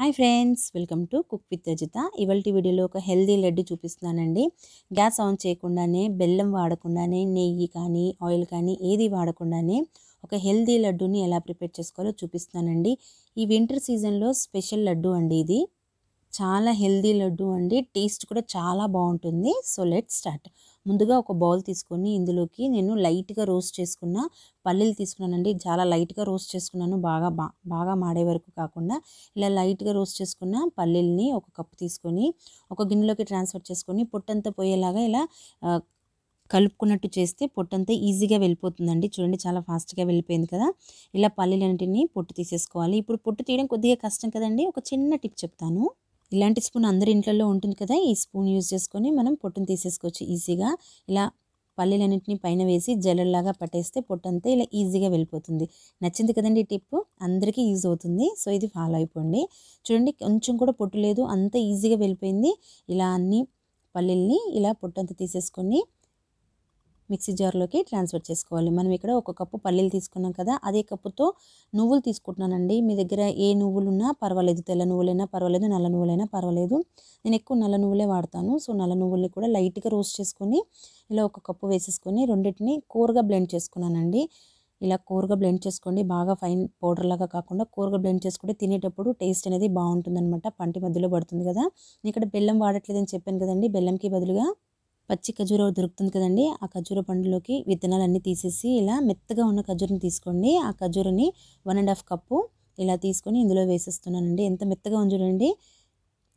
hi friends welcome to cook with Ajitha ఇవాళ వీడియోలో ఒక హెల్దీ లడ్డు చూపిస్తున్నానండి గ్యాస్ ఆన్ చేయకుండానే బెల్లం వాడకుండానే నెయ్యి కానీ ఆయిల్ కానీ ఏది వాడకుండానే ఒక హెల్దీ లడ్డూని ఎలా ప్రిపేర్ చేసుకోవాలో చూపిస్తున్నానండి ఈ వింటర్ సీజన్లో స్పెషల్ లడ్డు అండి ఇది చాలా హెల్దీ లడ్డు అండి టేస్ట్ కూడా చాలా బాగుంటుంది సో లెట్ స్టార్ట్ ముందుగా ఒక బౌల్ తీసుకొని ఇందులోకి నేను లైట్గా రోస్ట్ చేసుకున్న పల్లీలు తీసుకున్నానండి చాలా లైట్గా రోస్ట్ చేసుకున్నాను బాగా బాగా మాడే వరకు కాకుండా ఇలా లైట్గా రోస్ట్ చేసుకున్న పల్లీల్ని ఒక కప్పు తీసుకొని ఒక గిన్నెలోకి ట్రాన్స్ఫర్ చేసుకొని పొట్టంతా పోయేలాగా ఇలా కలుపుకున్నట్టు చేస్తే పొట్టంతా ఈజీగా వెళ్ళిపోతుందండి చూడండి చాలా ఫాస్ట్గా వెళ్ళిపోయింది కదా ఇలా పల్లీలన్నింటినీ పొట్టు తీసేసుకోవాలి ఇప్పుడు పొట్టు తీయడం కొద్దిగా కష్టం కదండి ఒక చిన్న టిప్ చెప్తాను ఇలాంటి స్పూన్ అందరి ఇంట్లో ఉంటుంది కదా ఈ స్పూన్ యూజ్ చేసుకొని మనం పొట్టును తీసేసుకోవచ్చు ఈజీగా ఇలా పల్లీలన్నింటినీ పైన వేసి జల్లలాగా పట్టేస్తే పొట్టంతా ఇలా ఈజీగా వెళ్ళిపోతుంది నచ్చింది కదండి ఈ టిప్ అందరికీ యూజ్ అవుతుంది సో ఇది ఫాలో అయిపోండి చూడండి కొంచెం కూడా పొట్టు లేదు అంత ఈజీగా వెళ్ళిపోయింది ఇలా అన్ని పల్లీల్ని ఇలా పొట్టంతా తీసేసుకొని మిక్సీ జార్లోకి ట్రాన్స్ఫర్ చేసుకోవాలి మనం ఇక్కడ ఒక కప్పు పల్లీలు తీసుకున్నాం కదా అదే కప్పుతో నువ్వులు తీసుకుంటున్నానండి మీ దగ్గర ఏ నువ్వులు ఉన్నా పర్వాలేదు తెల్ల నువ్వులైనా పర్వాలేదు నల్ల నువ్వులైనా పర్వాలేదు నేను ఎక్కువ నల్ల నువ్వులే వాడతాను సో నల్ల నువ్వుల్ని కూడా లైట్గా రోస్ట్ చేసుకొని ఇలా ఒక కప్పు వేసేసుకొని రెండింటిని కూరగా బ్లెండ్ చేసుకున్నానండి ఇలా కూరగా బ్లెండ్ చేసుకోండి బాగా ఫైన్ పౌడర్ లాగా కాకుండా కూరగా బ్లెండ్ చేసుకుంటే తినేటప్పుడు టేస్ట్ అనేది బాగుంటుందన్నమాట పంటి మధ్యలో పడుతుంది కదా నేను ఇక్కడ బెల్లం వాడట్లేదని చెప్పాను కదండి బెల్లంకి బదులుగా పచ్చి ఖజూర దొరుకుతుంది కదండి ఆ ఖజూర పండులోకి విత్తనాలన్నీ తీసేసి ఇలా మెత్తగా ఉన్న ఖజూరని తీసుకోండి ఆ ఖజూరని వన్ అండ్ హాఫ్ కప్పు ఇలా తీసుకొని ఇందులో వేసేస్తున్నానండి ఎంత మెత్తగా ఉంది చూడండి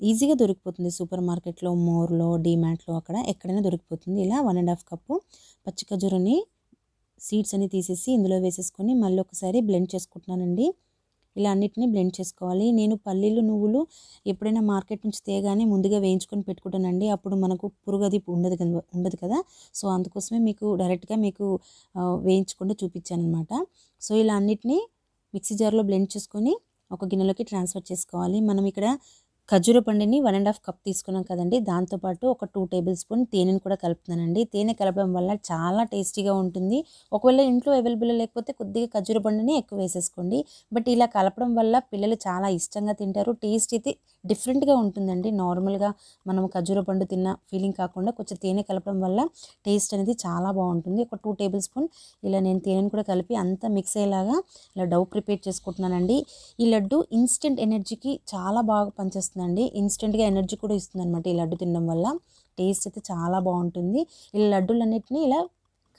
ఈజీగా దొరికిపోతుంది సూపర్ మార్కెట్లో మోర్లో డీమ్యాట్లో అక్కడ ఎక్కడైనా దొరికిపోతుంది ఇలా వన్ అండ్ హాఫ్ కప్పు పచ్చి ఖజూరని సీడ్స్ అన్నీ తీసేసి ఇందులో వేసేసుకొని మళ్ళీ ఒకసారి బ్లెండ్ చేసుకుంటున్నానండి ఇలా అన్నిటినీ బ్లెండ్ చేసుకోవాలి నేను పల్లీలు నువ్వులు ఎప్పుడైనా మార్కెట్ నుంచి తేగానే ముందుగా వేయించుకొని పెట్టుకుంటానండి అప్పుడు మనకు పురుగది ఉండదు ఉండదు కదా సో అందుకోసమే మీకు డైరెక్ట్గా మీకు వేయించుకుంటూ చూపించాను అనమాట సో ఇలా అన్నిటినీ మిక్సీ జార్లో బ్లెండ్ చేసుకొని ఒక గిన్నెలోకి ట్రాన్స్ఫర్ చేసుకోవాలి మనం ఇక్కడ ఖజూర పండుని వన్ అండ్ హాఫ్ కప్ తీసుకున్నాం కదండి దాంతోపాటు ఒక టూ టేబుల్ స్పూన్ తేనెను కూడా కలుపుతున్నానండి తేనె కలపడం వల్ల చాలా టేస్టీగా ఉంటుంది ఒకవేళ ఇంట్లో అవైలబుల్ లేకపోతే కొద్దిగా ఖజూర పండుని ఎక్కువ వేసేసుకోండి బట్ ఇలా కలపడం వల్ల పిల్లలు చాలా ఇష్టంగా తింటారు టేస్ట్ అయితే డిఫరెంట్గా ఉంటుందండి నార్మల్గా మనం ఖజూర పండు తిన్న ఫీలింగ్ కాకుండా కొంచెం తేనె కలపడం వల్ల టేస్ట్ అనేది చాలా బాగుంటుంది ఒక టూ టేబుల్ స్పూన్ ఇలా నేను తేనెను కూడా కలిపి అంతా మిక్స్ అయ్యేలాగా ఇలా డౌ ప్రిపేర్ చేసుకుంటున్నానండి ఈ లడ్డు ఇన్స్టెంట్ ఎనర్జీకి చాలా బాగా పనిచేస్తుంది వస్తుందండి ఇన్స్టెంట్గా ఎనర్జీ కూడా ఇస్తుంది అనమాట ఈ లడ్డు తినడం వల్ల టేస్ట్ అయితే చాలా బాగుంటుంది ఈ లడ్డూలన్నిటిని ఇలా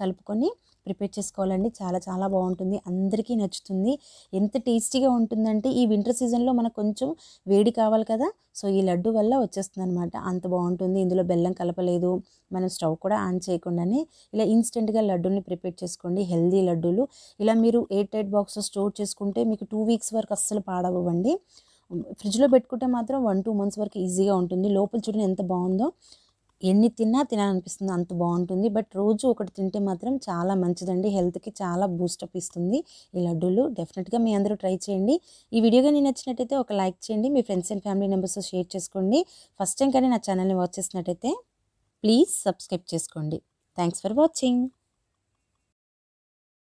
కలుపుకొని ప్రిపేర్ చేసుకోవాలండి చాలా చాలా బాగుంటుంది అందరికీ నచ్చుతుంది ఎంత టేస్టీగా ఉంటుందంటే ఈ వింటర్ సీజన్లో మనకు కొంచెం వేడి కావాలి కదా సో ఈ లడ్డు వల్ల వచ్చేస్తుంది అనమాట అంత బాగుంటుంది ఇందులో బెల్లం కలపలేదు మనం స్టవ్ కూడా ఆన్ చేయకుండానే ఇలా ఇన్స్టెంట్గా లడ్డూని ప్రిపేర్ చేసుకోండి హెల్దీ లడ్డూలు ఇలా మీరు ఎయిట్ ఎయిట్ బాక్స్లో స్టోర్ చేసుకుంటే మీకు టూ వీక్స్ వరకు అస్సలు పాడవ్వండి ఫ్రిడ్జ్లో పెట్టుకుంటే మాత్రం వన్ టూ మంత్స్ వరకు ఈజీగా ఉంటుంది లోపల చూడని ఎంత బాగుందో ఎన్ని తిన్నా తినాలనిపిస్తుంది అంత బాగుంటుంది బట్ రోజు ఒకటి తింటే మాత్రం చాలా మంచిదండి హెల్త్కి చాలా బూస్టప్ ఇస్తుంది ఈ లడ్డూలు డెఫినెట్గా మీ అందరూ ట్రై చేయండి ఈ వీడియో కానీ నచ్చినట్టయితే ఒక లైక్ చేయండి మీ ఫ్రెండ్స్ అండ్ ఫ్యామిలీ మెంబర్స్తో షేర్ చేసుకోండి ఫస్ట్ టైం కానీ నా ఛానల్ని వాచ్ చేసినట్టయితే ప్లీజ్ సబ్స్క్రైబ్ చేసుకోండి థ్యాంక్స్ ఫర్ వాచింగ్